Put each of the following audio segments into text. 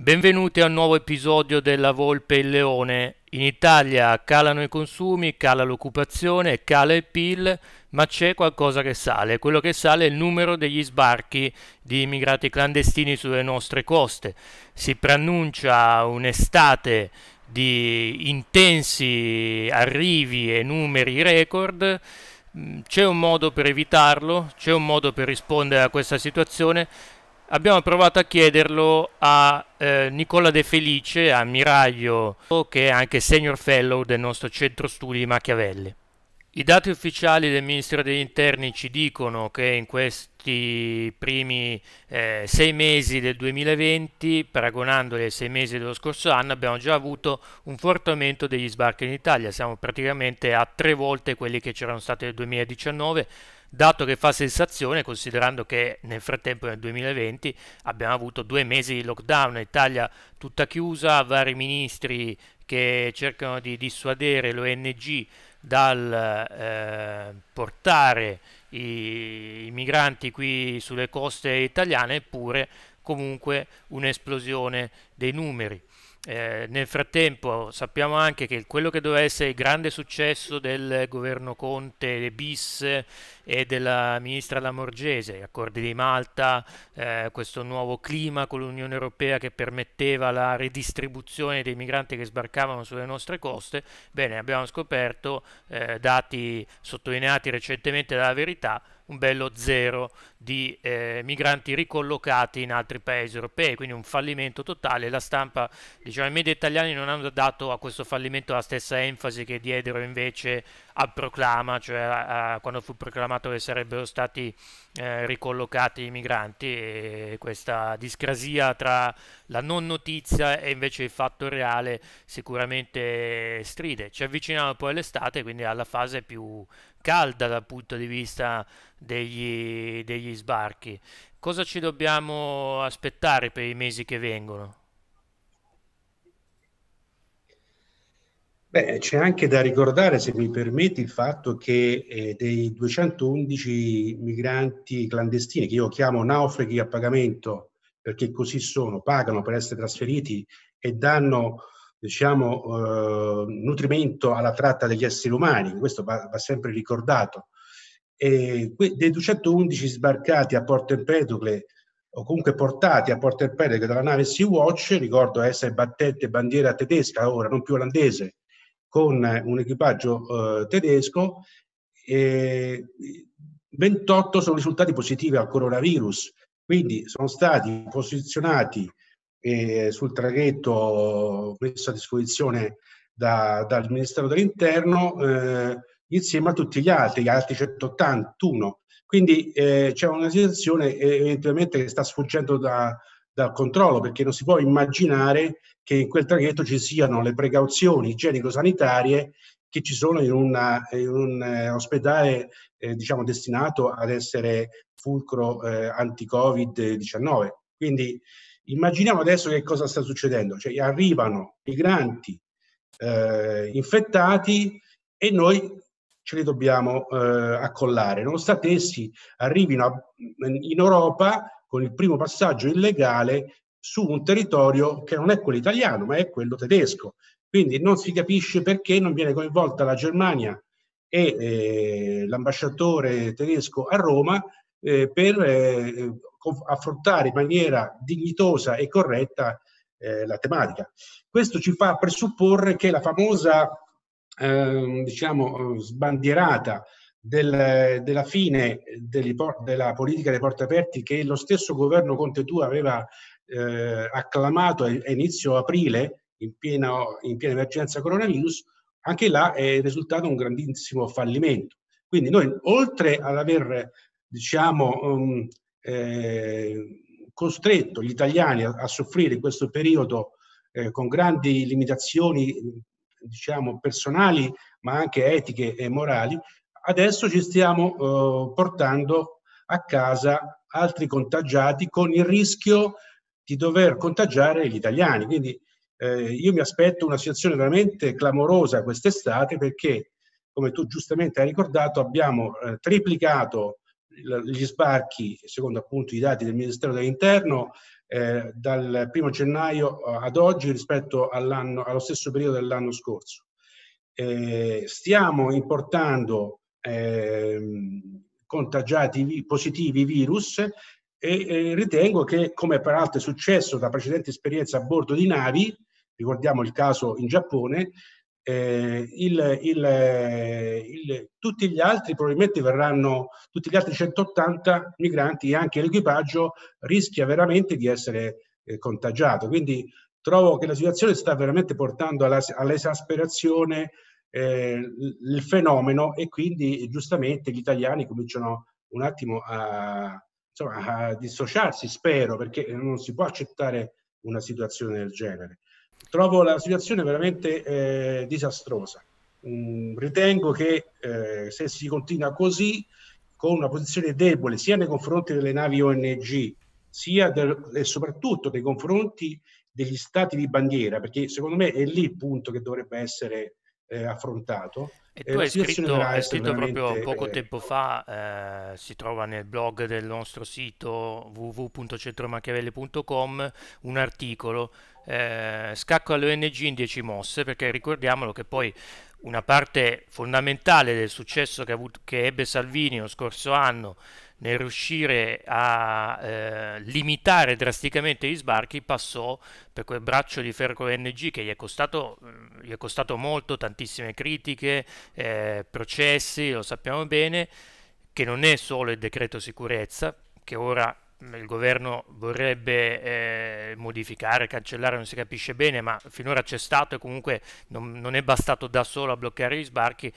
Benvenuti a un nuovo episodio della Volpe e il Leone. In Italia calano i consumi, cala l'occupazione, cala il PIL, ma c'è qualcosa che sale. Quello che sale è il numero degli sbarchi di immigrati clandestini sulle nostre coste. Si preannuncia un'estate di intensi arrivi e numeri record. C'è un modo per evitarlo, c'è un modo per rispondere a questa situazione Abbiamo provato a chiederlo a eh, Nicola De Felice, ammiraglio che è anche senior fellow del nostro centro studi di Machiavelli. I dati ufficiali del Ministero degli Interni ci dicono che in questi primi eh, sei mesi del 2020, paragonandoli ai sei mesi dello scorso anno, abbiamo già avuto un forte aumento degli sbarchi in Italia, siamo praticamente a tre volte quelli che c'erano stati nel 2019 dato che fa sensazione considerando che nel frattempo nel 2020 abbiamo avuto due mesi di lockdown, Italia tutta chiusa, vari ministri che cercano di dissuadere l'ONG dal eh, portare i, i migranti qui sulle coste italiane, eppure comunque un'esplosione dei numeri. Eh, nel frattempo sappiamo anche che quello che doveva essere il grande successo del governo Conte bis e della ministra Lamorgese, gli accordi di Malta, eh, questo nuovo clima con l'Unione Europea che permetteva la ridistribuzione dei migranti che sbarcavano sulle nostre coste, bene abbiamo scoperto, eh, dati sottolineati recentemente dalla verità, un bello zero di eh, migranti ricollocati in altri paesi europei, quindi un fallimento totale. La stampa, diciamo, i media italiani non hanno dato a questo fallimento la stessa enfasi che diedero invece al proclama, cioè a, a, quando fu proclamato che sarebbero stati eh, ricollocati i migranti e questa discrasia tra la non notizia e invece il fatto reale sicuramente stride. Ci avviciniamo poi all'estate, quindi alla fase più calda dal punto di vista degli, degli sbarchi. Cosa ci dobbiamo aspettare per i mesi che vengono? Beh, c'è anche da ricordare, se mi permetti, il fatto che eh, dei 211 migranti clandestini, che io chiamo naufraghi a pagamento, perché così sono, pagano per essere trasferiti e danno diciamo, eh, nutrimento alla tratta degli esseri umani, questo va, va sempre ricordato. E dei 211 sbarcati a Porto Empedocle o comunque portati a Porto Empedocle dalla nave Sea-Watch, ricordo essere battente bandiera tedesca ora, non più olandese, con eh, un equipaggio eh, tedesco, 28 sono risultati positivi al coronavirus, quindi sono stati posizionati eh, sul traghetto messo a disposizione da, dal Ministero dell'Interno eh, insieme a tutti gli altri, gli altri 181. Quindi eh, c'è una situazione eh, eventualmente che sta sfuggendo da, dal controllo perché non si può immaginare che in quel traghetto ci siano le precauzioni igienico-sanitarie che ci sono in, una, in un eh, ospedale eh, diciamo destinato ad essere fulcro eh, anti-Covid-19. Quindi Immaginiamo adesso che cosa sta succedendo, cioè arrivano migranti eh, infettati e noi ce li dobbiamo eh, accollare, nonostante essi arrivino a, in Europa con il primo passaggio illegale su un territorio che non è quello italiano, ma è quello tedesco. Quindi non si capisce perché non viene coinvolta la Germania e eh, l'ambasciatore tedesco a Roma eh, per eh, affrontare in maniera dignitosa e corretta eh, la tematica. Questo ci fa presupporre che la famosa, ehm, diciamo, eh, diciamo, sbandierata del, della fine degli, della politica dei porti aperti che lo stesso governo Conte 2 aveva eh, acclamato a inizio aprile in piena, in piena emergenza coronavirus, anche là è risultato un grandissimo fallimento. Quindi noi, oltre ad aver diciamo, um, eh, costretto gli italiani a, a soffrire in questo periodo eh, con grandi limitazioni diciamo personali ma anche etiche e morali, adesso ci stiamo eh, portando a casa altri contagiati con il rischio di dover contagiare gli italiani. Quindi eh, io mi aspetto una situazione veramente clamorosa quest'estate perché, come tu giustamente hai ricordato, abbiamo eh, triplicato gli sbarchi, secondo appunto i dati del Ministero dell'Interno, eh, dal primo gennaio eh, ad oggi rispetto allo stesso periodo dell'anno scorso. Eh, stiamo importando eh, contagiati positivi virus e, e, ritengo che, come peraltro è successo da precedenti esperienze a bordo di navi, ricordiamo il caso in Giappone, eh, il, il, eh, il, tutti gli altri probabilmente verranno, tutti gli altri 180 migranti e anche l'equipaggio rischia veramente di essere eh, contagiato. Quindi trovo che la situazione sta veramente portando alla, all'esasperazione eh, il fenomeno e quindi giustamente gli italiani cominciano un attimo a, insomma, a dissociarsi, spero, perché non si può accettare una situazione del genere trovo la situazione veramente eh, disastrosa. Mm, ritengo che eh, se si continua così, con una posizione debole sia nei confronti delle navi ONG, sia del, e soprattutto nei confronti degli stati di bandiera, perché secondo me è lì il punto che dovrebbe essere eh, affrontato. E eh, tu eh, hai scritto, hai scritto proprio poco eh, tempo fa, eh, si trova nel blog del nostro sito www.centromachiavelli.com un articolo eh, Scacco all'ONG in 10 mosse, perché ricordiamolo che poi una parte fondamentale del successo che, avuto, che ebbe Salvini lo scorso anno nel riuscire a eh, limitare drasticamente gli sbarchi passò per quel braccio di ferro ONG che gli è costato, mm, gli è costato molto, tantissime critiche, eh, processi, lo sappiamo bene, che non è solo il decreto sicurezza, che ora mm, il governo vorrebbe eh, modificare, cancellare, non si capisce bene, ma finora c'è stato e comunque non, non, è bastato da solo a bloccare gli sbarchi,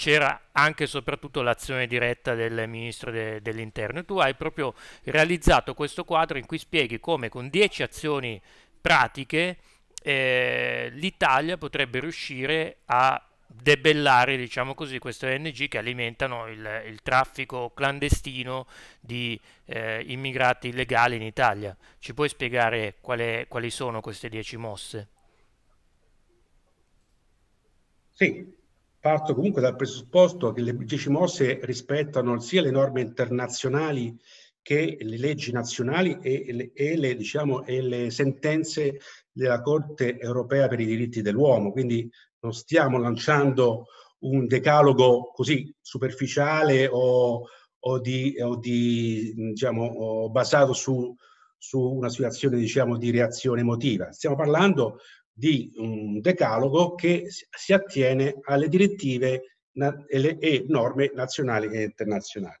c'era anche e soprattutto l'azione diretta del ministro de, dell'interno. Tu hai proprio realizzato questo quadro in cui spieghi come con 10 azioni pratiche eh, l'Italia potrebbe riuscire a debellare, diciamo così, queste ONG che alimentano il, il traffico clandestino di eh, immigrati illegali in Italia. Ci puoi spiegare quale, quali sono queste dieci mosse? Sì, Parto comunque dal presupposto che le 10 mosse rispettano sia le norme internazionali che le leggi nazionali e le, e le, diciamo, e le sentenze della Corte europea per i diritti dell'uomo. Quindi non stiamo lanciando un decalogo così superficiale o, o, di, o di, diciamo, basato su, su una situazione diciamo, di reazione emotiva. Stiamo parlando di un decalogo che si attiene alle direttive e norme nazionali e internazionali.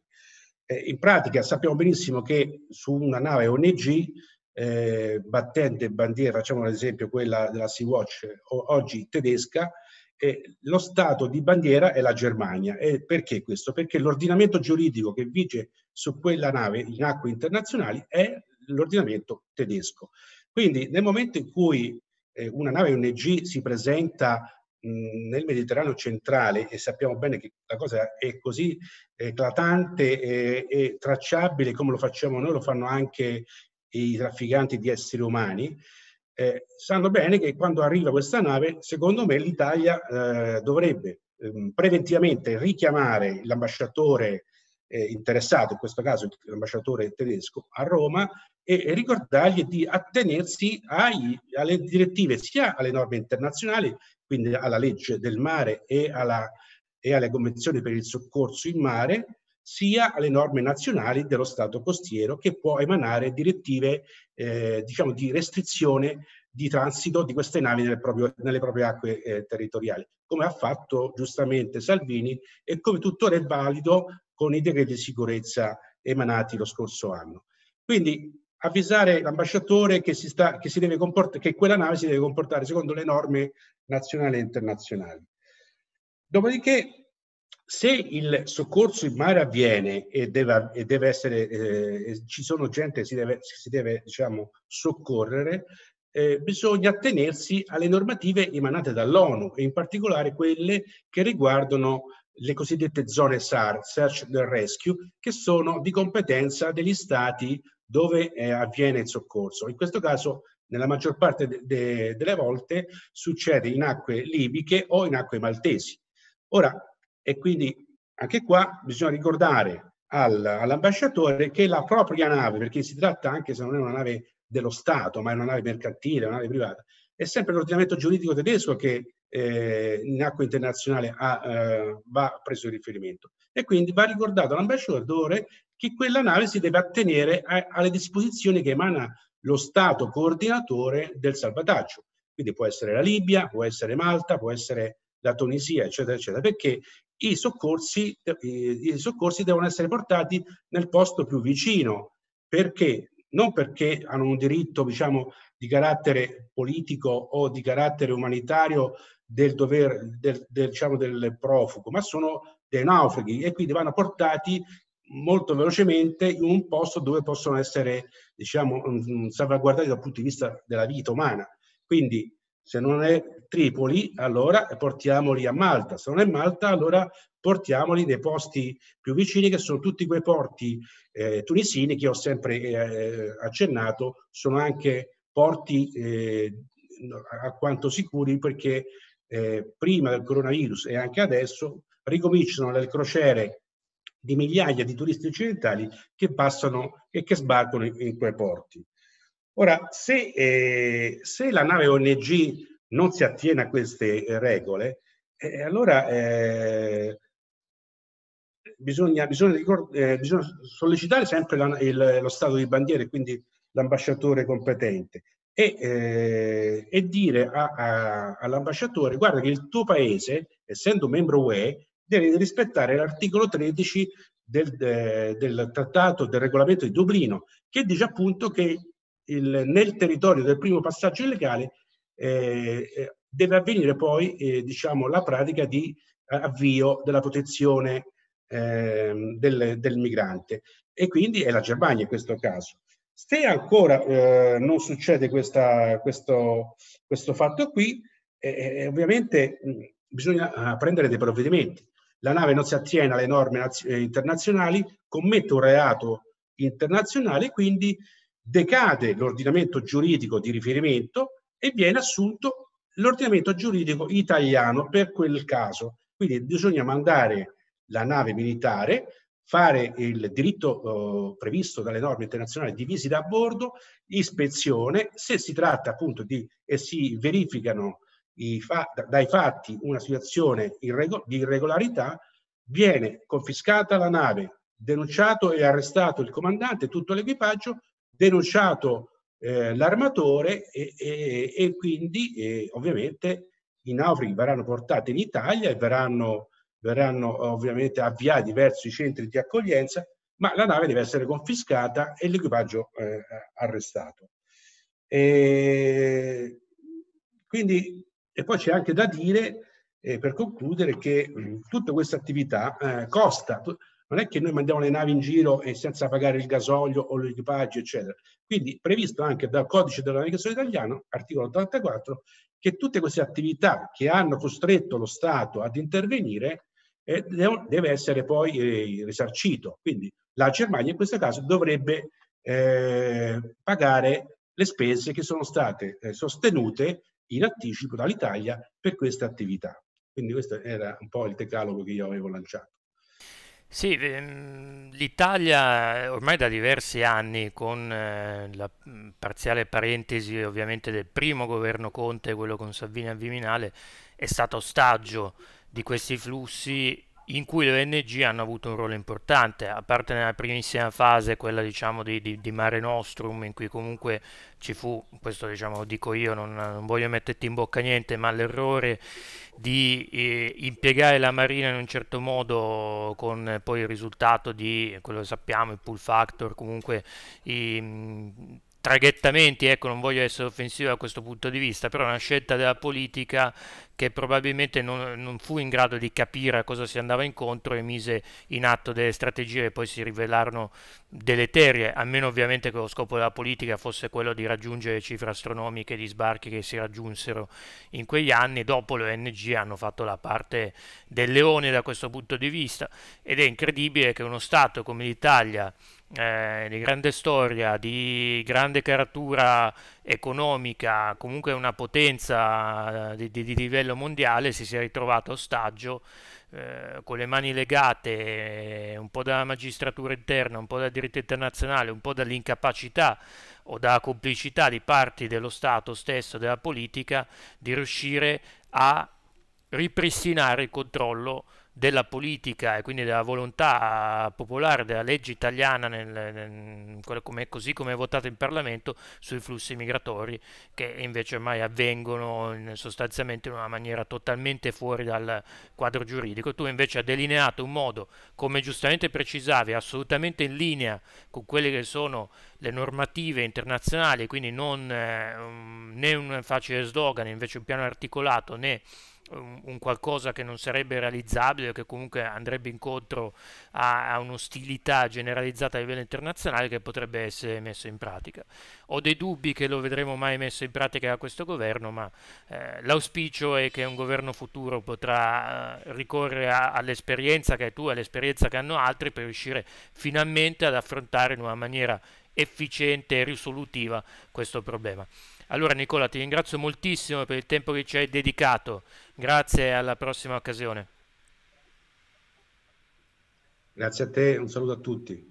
Eh, in pratica sappiamo benissimo che su una nave ONG eh, battente bandiera, facciamo ad esempio quella della Sea-Watch oggi tedesca, eh, lo stato di bandiera è la Germania. E perché questo? Perché l'ordinamento giuridico che vige su quella nave in acque internazionali è l'ordinamento tedesco. Quindi nel momento in cui eh, una nave ONG si presenta mh, mhmm, nel Mediterraneo centrale e sappiamo bene che la cosa è così eclatante e, e tracciabile come lo facciamo noi, lo fanno anche i trafficanti di esseri umani, eh, sanno bene che quando arriva questa nave, secondo me l'Italia eh, dovrebbe ehm, preventivamente richiamare l'ambasciatore eh, interessato, in questo caso l'ambasciatore tedesco a Roma, e, e ricordargli di attenersi ai, alle direttive, sia alle norme internazionali, quindi alla legge del mare e, alla, e alle convenzioni per il soccorso in mare, sia alle norme nazionali dello Stato costiero che può emanare direttive eh, diciamo di restrizione di transito di queste navi nel proprio, nelle proprie acque eh, territoriali, come ha fatto giustamente Salvini e come tuttora è valido con i decreti di sicurezza emanati lo scorso anno. Quindi avvisare l'ambasciatore che, si sta, che, si che quella nave si deve comportare secondo le norme nazionali e internazionali. Dopodiché, se il soccorso in mare avviene e deve, e deve essere, eh, ci sono gente che si deve, si deve diciamo, soccorrere, eh, bisogna attenersi alle normative emanate dall'ONU e in particolare quelle che riguardano le cosiddette zone SAR, Search and Rescue, che sono di competenza degli stati dove eh, avviene il soccorso. In questo caso, nella maggior parte de de delle volte, succede in acque libiche o in acque maltesi. Ora, e quindi anche qua bisogna ricordare al, all'ambasciatore che la propria nave, perché si tratta anche se non è una nave dello Stato, ma è una nave mercantile, una nave privata, è sempre l'ordinamento giuridico tedesco che eh, in acqua internazionale ha, eh, va preso in riferimento. E quindi va ricordato all'ambasciatore che quella nave si deve attenere a, alle disposizioni che emana lo Stato coordinatore del salvataggio. Quindi può essere la Libia, può essere Malta, può essere la Tunisia, eccetera, eccetera, perché i soccorsi, i soccorsi devono essere portati nel posto più vicino. Perché? Non perché hanno un diritto, diciamo, di carattere politico o di carattere umanitario del, dovere del, del, diciamo, del profugo, ma sono dei naufraghi e quindi vanno portati molto velocemente in un posto dove possono essere diciamo, salvaguardati dal punto di vista della vita umana. Quindi se non è Tripoli, allora portiamoli a Malta, se non è Malta, allora portiamoli nei posti più vicini che sono tutti quei porti eh, tunisini che ho sempre eh, accennato, sono anche porti eh, a quanto sicuri perché eh, prima del coronavirus e anche adesso, ricominciano le crociere di migliaia di turisti occidentali che passano e che sbarcano in, in quei porti. Ora, se, eh, se, la nave ONG non si attiene a queste eh, regole, eh, allora eh, bisogna, bisogna, eh, bisogna, sollecitare sempre la, il, lo stato di bandiera e quindi l'ambasciatore competente e, eh, e dire a, a, all'ambasciatore guarda che il tuo paese, essendo membro UE, deve rispettare l'articolo 13 del, eh, del trattato, del regolamento di Dublino, che dice appunto che il, nel territorio del primo passaggio illegale eh, eh deve avvenire poi eh, diciamo, la pratica di avvio della protezione eh, del, del, migrante. E quindi è la Germania in questo caso. Se ancora eh, non succede questa, questo, questo, fatto qui, eh, eh ovviamente mh, mm, bisogna eh, prendere dei provvedimenti. La nave non si attiene alle norme eh, internazionali, commette un reato internazionale, quindi decade l'ordinamento giuridico di riferimento e viene assunto l'ordinamento giuridico italiano per quel caso. Quindi bisogna mandare la nave militare fare il diritto eh, previsto dalle norme internazionali di visita a bordo, ispezione, se si tratta appunto di e si verificano fa, dai fatti una situazione irrego, di irregolarità, viene confiscata la nave, denunciato e arrestato il comandante, tutto l'equipaggio, denunciato eh, l'armatore e, e, e quindi eh, ovviamente i naufraghi verranno portati in Italia e verranno verranno eh, ovviamente avviati verso i centri di accoglienza, ma la nave deve essere confiscata e l'equipaggio eh, arrestato. E, quindi, e poi c'è anche da dire, eh, per concludere, che mh, mm, tutta questa attività eh, costa. Non è che noi mandiamo le navi in giro e senza pagare il gasolio o l'equipaggio, eccetera. Quindi previsto anche dal codice della navigazione italiano, articolo 84, che tutte queste attività che hanno costretto lo Stato ad intervenire e deve essere poi eh, risarcito. Quindi la Germania in questo caso dovrebbe eh, pagare le spese che sono state eh, sostenute in anticipo dall'Italia per questa attività. Quindi questo era un po' il decalogo che io avevo lanciato. Sì, ehm, l'Italia ormai da diversi anni, con eh, la mm, parziale parentesi ovviamente del primo governo Conte, quello con Salvini al Viminale, è stato ostaggio di questi flussi in cui le ONG hanno avuto un ruolo importante, a parte nella primissima fase, quella diciamo di, di, di Mare Nostrum, in cui comunque ci fu, questo diciamo lo dico io, non, non voglio metterti in bocca niente, ma l'errore di eh, impiegare la marina in un certo modo con eh, poi il risultato di, quello che sappiamo, il pull factor, comunque i... Mm, traghettamenti, ecco non voglio essere offensivo da questo punto di vista, però è una scelta della politica che probabilmente non, non, fu in grado di capire a cosa si andava incontro e mise in atto delle strategie che poi si rivelarono deleterie, a meno ovviamente che lo scopo della politica fosse quello di raggiungere cifre astronomiche di sbarchi che si raggiunsero in quegli anni, dopo le ONG hanno fatto la parte del leone da questo punto di vista ed è incredibile che uno Stato come l'Italia eh, di grande storia, di grande caratura economica, comunque una potenza eh, di, di, livello mondiale, si sia ritrovato ostaggio eh, con le mani legate eh, un po' dalla magistratura interna, un po' dal diritto internazionale, un po' dall'incapacità o dalla complicità di parti dello Stato stesso, della politica, di riuscire a ripristinare il controllo della politica e quindi della volontà popolare della legge italiana nel, nel, come, così come è votata in Parlamento sui flussi migratori che invece ormai avvengono in, sostanzialmente in una maniera totalmente fuori dal quadro giuridico. Tu invece hai delineato un modo, come giustamente precisavi, assolutamente in linea con quelle che sono le normative internazionali, quindi non, eh, né un facile slogan, invece un piano articolato, né un, qualcosa che non sarebbe realizzabile, che comunque andrebbe incontro a, a un'ostilità generalizzata a livello internazionale che potrebbe essere messo in pratica. Ho dei dubbi che lo vedremo mai messo in pratica da questo governo, ma eh, l'auspicio è che un governo futuro potrà eh, ricorrere all'esperienza che hai tu, all'esperienza che hanno altri per riuscire finalmente ad affrontare in una maniera efficiente e risolutiva questo problema. Allora Nicola ti ringrazio moltissimo per il tempo che ci hai dedicato, grazie e alla prossima occasione. Grazie a te, un saluto a tutti.